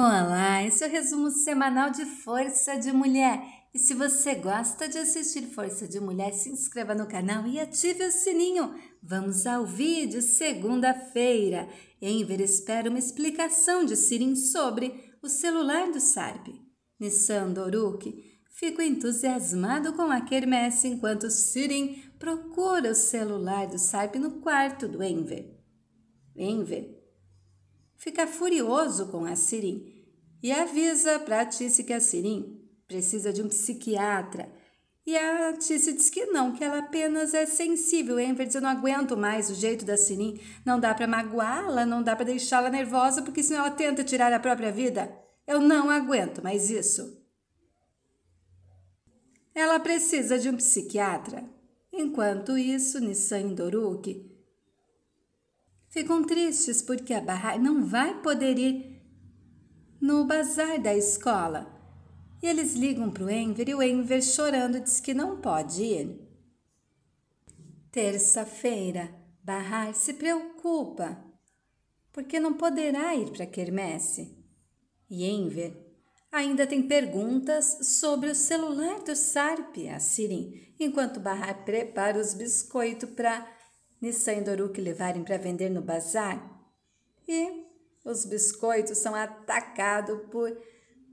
Olá, esse é o resumo semanal de Força de Mulher. E se você gosta de assistir Força de Mulher, se inscreva no canal e ative o sininho. Vamos ao vídeo segunda-feira. Enver espera uma explicação de Sirin sobre o celular do Sarp. Nissan Doruk fica entusiasmado com a quermesse enquanto Sirin procura o celular do Sarp no quarto do Enver. Enver fica furioso com a Sirim e avisa para a Tice que a Sirim precisa de um psiquiatra. E a Tice diz que não, que ela apenas é sensível. Enver diz: Eu não aguento mais o jeito da Sirim. Não dá para magoá-la, não dá para deixá-la nervosa, porque senão ela tenta tirar a própria vida. Eu não aguento mais isso. Ela precisa de um psiquiatra. Enquanto isso, Nissan Doruk Ficam tristes porque a Bahá'í não vai poder ir no bazar da escola. E eles ligam para o Enver e o Enver chorando diz que não pode ir. Terça-feira, Bahar se preocupa porque não poderá ir para a quermesse. E Enver ainda tem perguntas sobre o celular do Sarp, a Sirim, enquanto Bahar prepara os biscoitos para Nissan e Doruk levarem para vender no bazar. E os biscoitos são atacados por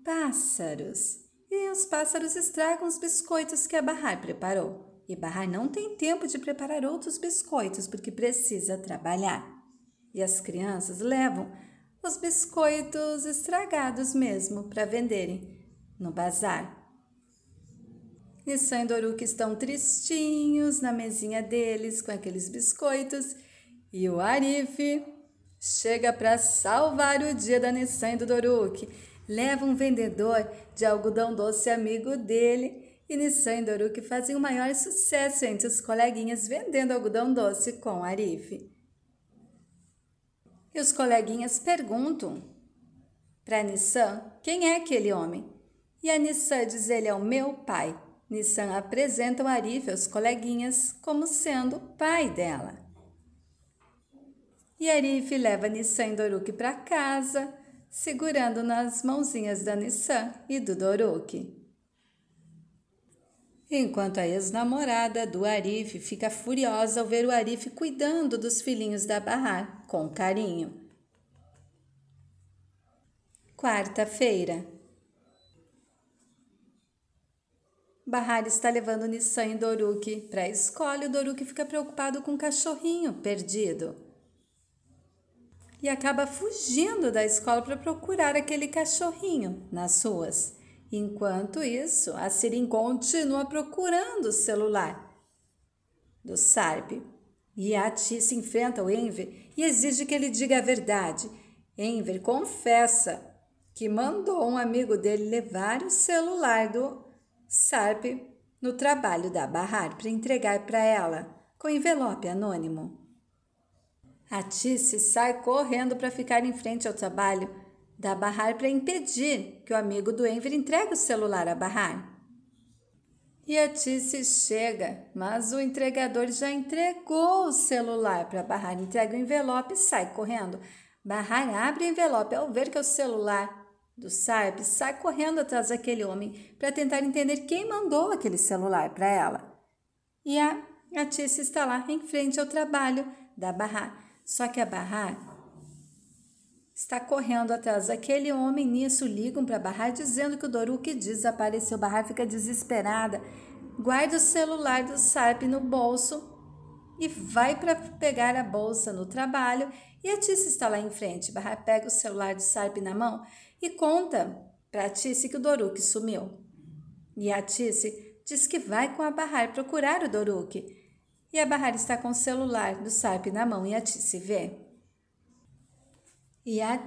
pássaros. E os pássaros estragam os biscoitos que a Bahar preparou. E Bahar não tem tempo de preparar outros biscoitos porque precisa trabalhar. E as crianças levam os biscoitos estragados mesmo para venderem no bazar e Sandoru que estão tristinhos na mesinha deles com aqueles biscoitos. E o Arif chega para salvar o dia da Nissan e do Doruque. Leva um vendedor de algodão doce amigo dele e Nissan e Doruque fazem o maior sucesso entre os coleguinhas vendendo algodão doce com Arif. E os coleguinhas perguntam para Nissan quem é aquele homem. E a Nissan diz ele é o meu pai. Nissan apresenta o Arif aos coleguinhas como sendo pai dela. E Arif leva Nissan e Doruki para casa, segurando nas mãozinhas da Nissan e do Doruki. Enquanto a ex-namorada do Arif fica furiosa ao ver o Arif cuidando dos filhinhos da Barra com carinho. Quarta-feira, Bahari está levando Nissan e Doruki para a escola e o Doruki fica preocupado com o cachorrinho perdido. E acaba fugindo da escola para procurar aquele cachorrinho nas ruas. Enquanto isso, a Sirin continua procurando o celular do Sarp. E a Ti se enfrenta ao Enver e exige que ele diga a verdade. Enver confessa que mandou um amigo dele levar o celular do Sarp no trabalho da Barrar para entregar para ela, com envelope anônimo. A Tice sai correndo para ficar em frente ao trabalho da Barrar para impedir que o amigo do Enver entregue o celular à Barrar. E a Tice chega, mas o entregador já entregou o celular para Barrar. Entrega o envelope e sai correndo. Barrar abre o envelope ao ver que é o celular do Saib sai correndo atrás daquele homem para tentar entender quem mandou aquele celular para ela. E a, a Tice está lá em frente ao trabalho da Barra. Só que a Barra está correndo atrás daquele homem. Nisso ligam para Barra dizendo que o Doruque desapareceu. Barra fica desesperada, guarda o celular do Saib no bolso e vai para pegar a bolsa no trabalho. E a Tice está lá em frente. Barra pega o celular do Saib na mão e conta para Tice que o Doruque sumiu. E a Tice diz que vai com a Barrar procurar o Doruque. E a Barrar está com o celular do Sarp na mão e a Tice vê. E a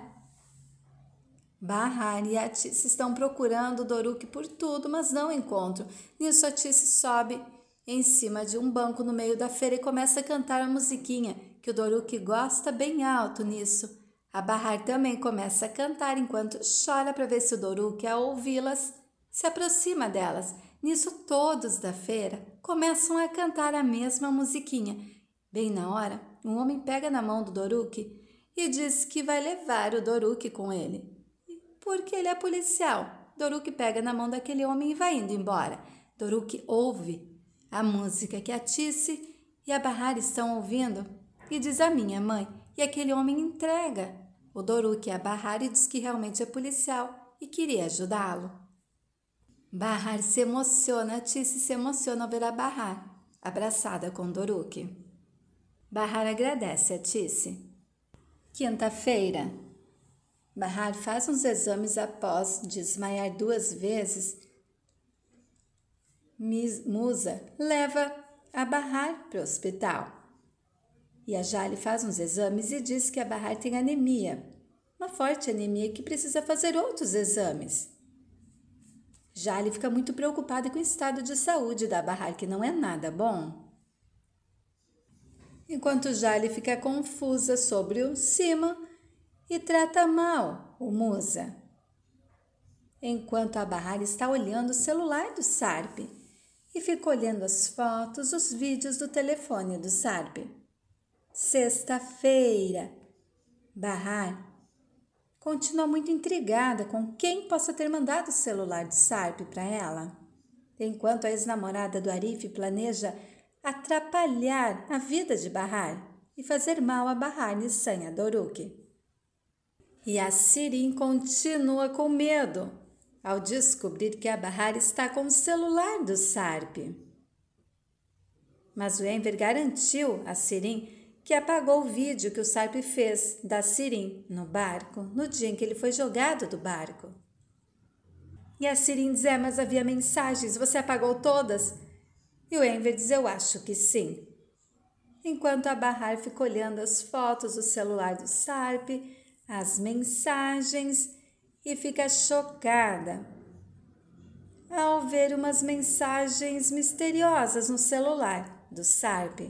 Barrar e a Tice estão procurando o Doruque por tudo, mas não encontram. Nisso a Tice sobe em cima de um banco no meio da feira e começa a cantar uma musiquinha, que o Doruque gosta bem alto nisso. A Bahar também começa a cantar enquanto chora para ver se o Doruque, ao ouvi-las, se aproxima delas. Nisso, todos da feira começam a cantar a mesma musiquinha. Bem na hora, um homem pega na mão do Doruque e diz que vai levar o Doruque com ele, porque ele é policial. Doruque pega na mão daquele homem e vai indo embora. Doruque ouve a música que a Tice e a Bahar estão ouvindo e diz à minha mãe e aquele homem entrega. O Doruki a e diz que realmente é policial e queria ajudá-lo. Bahar se emociona, Tisse se emociona ao ver a Bahar, abraçada com Doruki. Bahar agradece a Tisse. Quinta-feira. Bahar faz uns exames após desmaiar duas vezes. Miss Musa leva a Bahar para o hospital. E a Jale faz uns exames e diz que a Bahar tem anemia, uma forte anemia que precisa fazer outros exames. Jale fica muito preocupada com o estado de saúde da Bahar, que não é nada bom. Enquanto Jale fica confusa sobre o Sima e trata mal o Musa. Enquanto a Bahar está olhando o celular do Sarp e fica olhando as fotos, os vídeos do telefone do Sarp. Sexta-feira. Bahar Continua muito intrigada com quem possa ter mandado o celular de Sarp para ela. Enquanto a ex-namorada do Arif planeja atrapalhar a vida de Bahar e fazer mal a Bahar Nissan Doruk. E a Sirin continua com medo ao descobrir que a Bahar está com o celular do Sarp. Mas o Enver garantiu a Sirin que apagou o vídeo que o Sarp fez da Sirin no barco no dia em que ele foi jogado do barco. E a Sirin diz: é, mas havia mensagens, você apagou todas? E o Enver diz: eu acho que sim. Enquanto a Bahar fica olhando as fotos do celular do Sarp, as mensagens e fica chocada ao ver umas mensagens misteriosas no celular do Sarp.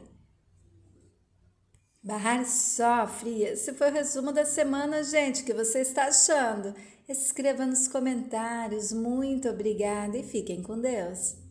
Barrar sofre. Esse foi o resumo da semana, gente. O que você está achando? Escreva nos comentários. Muito obrigada e fiquem com Deus.